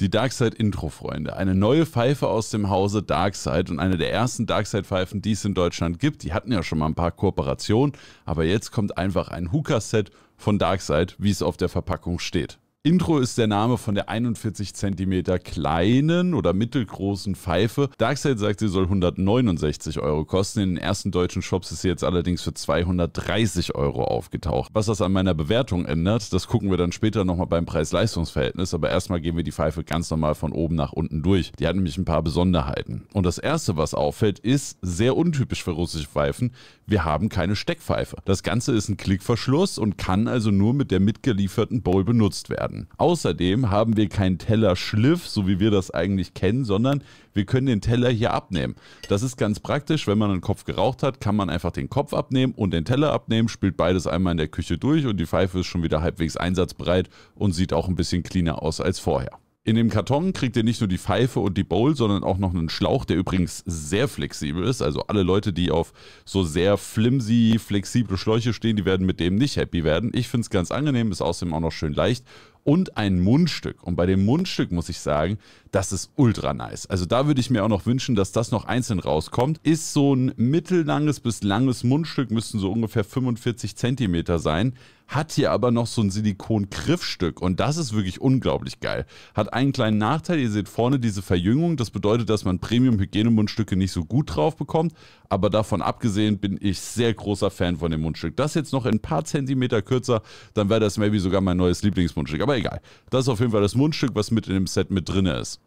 Die Darkside Intro, Freunde. Eine neue Pfeife aus dem Hause Darkside und eine der ersten Darkside Pfeifen, die es in Deutschland gibt. Die hatten ja schon mal ein paar Kooperationen, aber jetzt kommt einfach ein Hooker Set von Darkside, wie es auf der Verpackung steht. Intro ist der Name von der 41 cm kleinen oder mittelgroßen Pfeife. Darkseid sagt, sie soll 169 Euro kosten. In den ersten deutschen Shops ist sie jetzt allerdings für 230 Euro aufgetaucht. Was das an meiner Bewertung ändert, das gucken wir dann später nochmal beim Preis-Leistungs-Verhältnis. Aber erstmal gehen wir die Pfeife ganz normal von oben nach unten durch. Die hat nämlich ein paar Besonderheiten. Und das erste, was auffällt, ist sehr untypisch für russische Pfeifen. Wir haben keine Steckpfeife. Das Ganze ist ein Klickverschluss und kann also nur mit der mitgelieferten Bowl benutzt werden werden. Außerdem haben wir keinen Tellerschliff, so wie wir das eigentlich kennen, sondern wir können den Teller hier abnehmen. Das ist ganz praktisch, wenn man einen Kopf geraucht hat, kann man einfach den Kopf abnehmen und den Teller abnehmen, spielt beides einmal in der Küche durch und die Pfeife ist schon wieder halbwegs einsatzbereit und sieht auch ein bisschen cleaner aus als vorher. In dem Karton kriegt ihr nicht nur die Pfeife und die Bowl, sondern auch noch einen Schlauch, der übrigens sehr flexibel ist. Also alle Leute, die auf so sehr flimsy, flexible Schläuche stehen, die werden mit dem nicht happy werden. Ich finde es ganz angenehm, ist außerdem auch noch schön leicht und ein Mundstück. Und bei dem Mundstück muss ich sagen, das ist ultra nice. Also da würde ich mir auch noch wünschen, dass das noch einzeln rauskommt. Ist so ein mittellanges bis langes Mundstück, müssten so ungefähr 45 Zentimeter sein hat hier aber noch so ein Silikon-Griffstück und das ist wirklich unglaublich geil. Hat einen kleinen Nachteil, ihr seht vorne diese Verjüngung, das bedeutet, dass man Premium-Hygienemundstücke nicht so gut drauf bekommt, aber davon abgesehen bin ich sehr großer Fan von dem Mundstück. Das jetzt noch ein paar Zentimeter kürzer, dann wäre das maybe sogar mein neues Lieblingsmundstück, aber egal. Das ist auf jeden Fall das Mundstück, was mit in dem Set mit drin ist.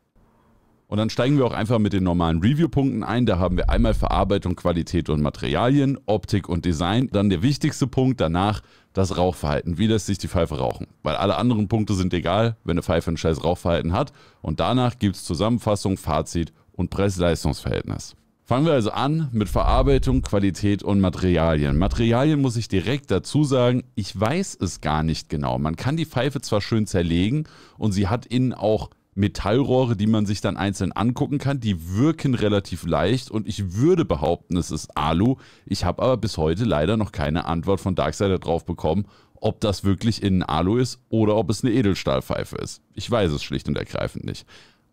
Und dann steigen wir auch einfach mit den normalen Review-Punkten ein. Da haben wir einmal Verarbeitung, Qualität und Materialien, Optik und Design. Dann der wichtigste Punkt danach, das Rauchverhalten. Wie lässt sich die Pfeife rauchen? Weil alle anderen Punkte sind egal, wenn eine Pfeife ein scheiß Rauchverhalten hat. Und danach gibt es Zusammenfassung, Fazit und Preis-Leistungs-Verhältnis. Fangen wir also an mit Verarbeitung, Qualität und Materialien. Materialien muss ich direkt dazu sagen, ich weiß es gar nicht genau. Man kann die Pfeife zwar schön zerlegen und sie hat innen auch Metallrohre, die man sich dann einzeln angucken kann. Die wirken relativ leicht und ich würde behaupten, es ist Alu. Ich habe aber bis heute leider noch keine Antwort von Darksider drauf bekommen, ob das wirklich innen Alu ist oder ob es eine Edelstahlpfeife ist. Ich weiß es schlicht und ergreifend nicht.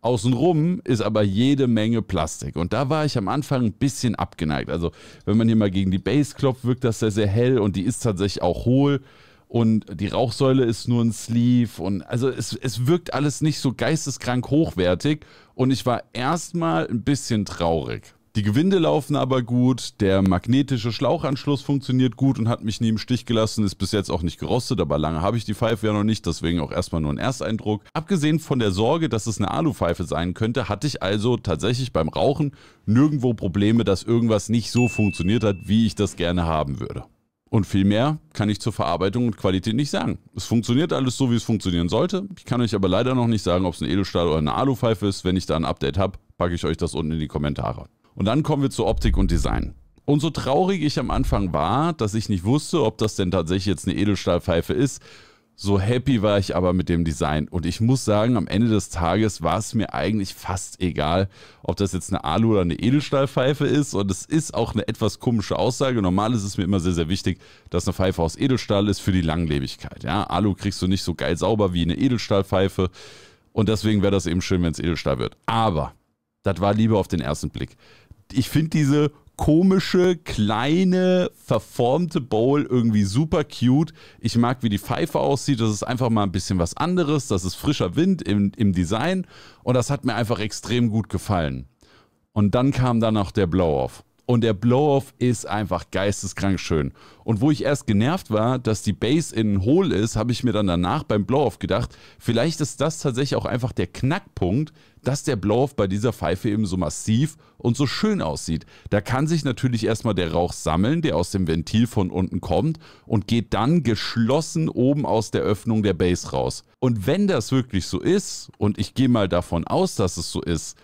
Außenrum ist aber jede Menge Plastik. Und da war ich am Anfang ein bisschen abgeneigt. Also, wenn man hier mal gegen die Base klopft, wirkt das sehr, sehr hell und die ist tatsächlich auch hohl und die Rauchsäule ist nur ein Sleeve und also es, es wirkt alles nicht so geisteskrank hochwertig und ich war erstmal ein bisschen traurig. Die Gewinde laufen aber gut, der magnetische Schlauchanschluss funktioniert gut und hat mich nie im Stich gelassen, ist bis jetzt auch nicht gerostet, aber lange habe ich die Pfeife ja noch nicht, deswegen auch erstmal nur ein Ersteindruck. Abgesehen von der Sorge, dass es eine Alupfeife sein könnte, hatte ich also tatsächlich beim Rauchen nirgendwo Probleme, dass irgendwas nicht so funktioniert hat, wie ich das gerne haben würde. Und viel mehr kann ich zur Verarbeitung und Qualität nicht sagen. Es funktioniert alles so, wie es funktionieren sollte. Ich kann euch aber leider noch nicht sagen, ob es ein Edelstahl oder eine Alupfeife ist. Wenn ich da ein Update habe, packe ich euch das unten in die Kommentare. Und dann kommen wir zu Optik und Design. Und so traurig ich am Anfang war, dass ich nicht wusste, ob das denn tatsächlich jetzt eine Edelstahlpfeife ist so happy war ich aber mit dem Design. Und ich muss sagen, am Ende des Tages war es mir eigentlich fast egal, ob das jetzt eine Alu- oder eine Edelstahlpfeife ist. Und es ist auch eine etwas komische Aussage. Normal ist es mir immer sehr, sehr wichtig, dass eine Pfeife aus Edelstahl ist für die Langlebigkeit. Ja, Alu kriegst du nicht so geil sauber wie eine Edelstahlpfeife. Und deswegen wäre das eben schön, wenn es Edelstahl wird. Aber das war lieber auf den ersten Blick. Ich finde diese komische, kleine, verformte Bowl irgendwie super cute. Ich mag, wie die Pfeife aussieht. Das ist einfach mal ein bisschen was anderes. Das ist frischer Wind im, im Design. Und das hat mir einfach extrem gut gefallen. Und dann kam dann noch der Blow-Off. Und der Blow-Off ist einfach geisteskrank schön. Und wo ich erst genervt war, dass die Base innen hohl ist, habe ich mir dann danach beim Blow-Off gedacht, vielleicht ist das tatsächlich auch einfach der Knackpunkt, dass der Blow-Off bei dieser Pfeife eben so massiv und so schön aussieht. Da kann sich natürlich erstmal der Rauch sammeln, der aus dem Ventil von unten kommt und geht dann geschlossen oben aus der Öffnung der Base raus. Und wenn das wirklich so ist, und ich gehe mal davon aus, dass es so ist,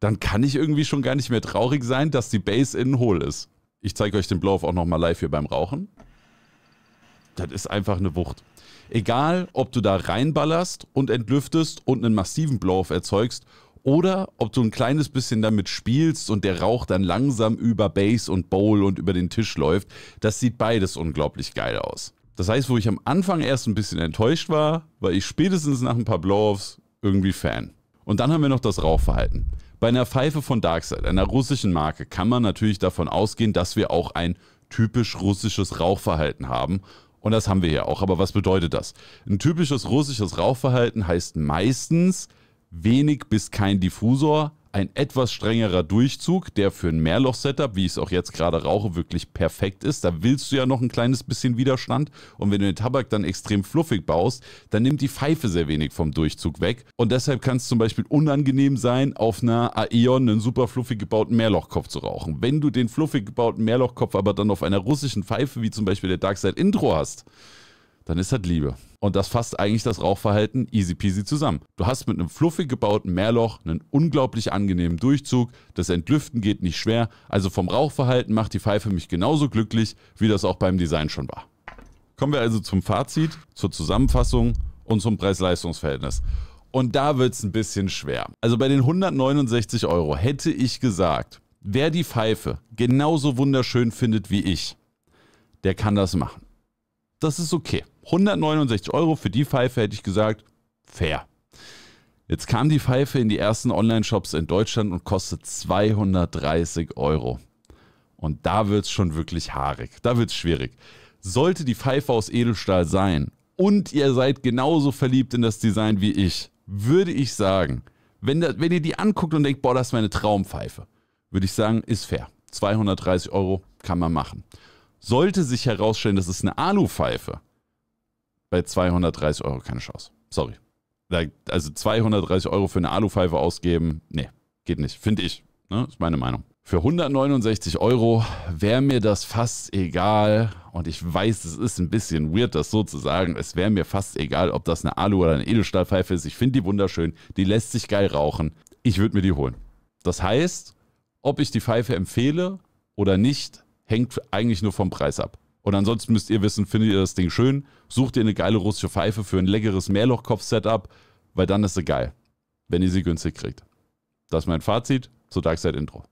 dann kann ich irgendwie schon gar nicht mehr traurig sein, dass die Base innen hohl ist. Ich zeige euch den Blow-Off auch nochmal live hier beim Rauchen. Das ist einfach eine Wucht. Egal, ob du da reinballerst und entlüftest und einen massiven Blow-Off erzeugst oder ob du ein kleines bisschen damit spielst und der Rauch dann langsam über Base und Bowl und über den Tisch läuft, das sieht beides unglaublich geil aus. Das heißt, wo ich am Anfang erst ein bisschen enttäuscht war, war ich spätestens nach ein paar Blow-Offs irgendwie Fan. Und dann haben wir noch das Rauchverhalten. Bei einer Pfeife von Darkseid, einer russischen Marke, kann man natürlich davon ausgehen, dass wir auch ein typisch russisches Rauchverhalten haben. Und das haben wir ja auch. Aber was bedeutet das? Ein typisches russisches Rauchverhalten heißt meistens wenig bis kein Diffusor, ein etwas strengerer Durchzug, der für ein Mehrloch-Setup, wie ich es auch jetzt gerade rauche, wirklich perfekt ist. Da willst du ja noch ein kleines bisschen Widerstand. Und wenn du den Tabak dann extrem fluffig baust, dann nimmt die Pfeife sehr wenig vom Durchzug weg. Und deshalb kann es zum Beispiel unangenehm sein, auf einer Aeon einen super fluffig gebauten Mehrlochkopf zu rauchen. Wenn du den fluffig gebauten Mehrlochkopf aber dann auf einer russischen Pfeife, wie zum Beispiel der Darkside Intro hast, dann ist das Liebe. Und das fasst eigentlich das Rauchverhalten easy peasy zusammen. Du hast mit einem fluffig gebauten Mehrloch einen unglaublich angenehmen Durchzug, das Entlüften geht nicht schwer, also vom Rauchverhalten macht die Pfeife mich genauso glücklich, wie das auch beim Design schon war. Kommen wir also zum Fazit, zur Zusammenfassung und zum Preis-Leistungs-Verhältnis. Und da wird es ein bisschen schwer. Also bei den 169 Euro hätte ich gesagt, wer die Pfeife genauso wunderschön findet wie ich, der kann das machen. Das ist okay. 169 Euro für die Pfeife hätte ich gesagt, fair. Jetzt kam die Pfeife in die ersten Online-Shops in Deutschland und kostet 230 Euro. Und da wird es schon wirklich haarig. Da wird es schwierig. Sollte die Pfeife aus Edelstahl sein und ihr seid genauso verliebt in das Design wie ich, würde ich sagen, wenn, das, wenn ihr die anguckt und denkt, boah, das ist meine Traumpfeife, würde ich sagen, ist fair. 230 Euro kann man machen. Sollte sich herausstellen, das ist eine Alupfeife, bei 230 Euro keine Chance. Sorry. Also 230 Euro für eine Alupfeife ausgeben, nee, geht nicht. Finde ich. Ne? Ist meine Meinung. Für 169 Euro wäre mir das fast egal. Und ich weiß, es ist ein bisschen weird, das so zu sagen. Es wäre mir fast egal, ob das eine Alu- oder eine Edelstahlpfeife ist. Ich finde die wunderschön. Die lässt sich geil rauchen. Ich würde mir die holen. Das heißt, ob ich die Pfeife empfehle oder nicht, hängt eigentlich nur vom Preis ab. Und ansonsten müsst ihr wissen, findet ihr das Ding schön, sucht ihr eine geile russische Pfeife für ein leckeres Mehrlochkopf-Setup, weil dann ist sie geil, wenn ihr sie günstig kriegt. Das ist mein Fazit zu darkseid Intro.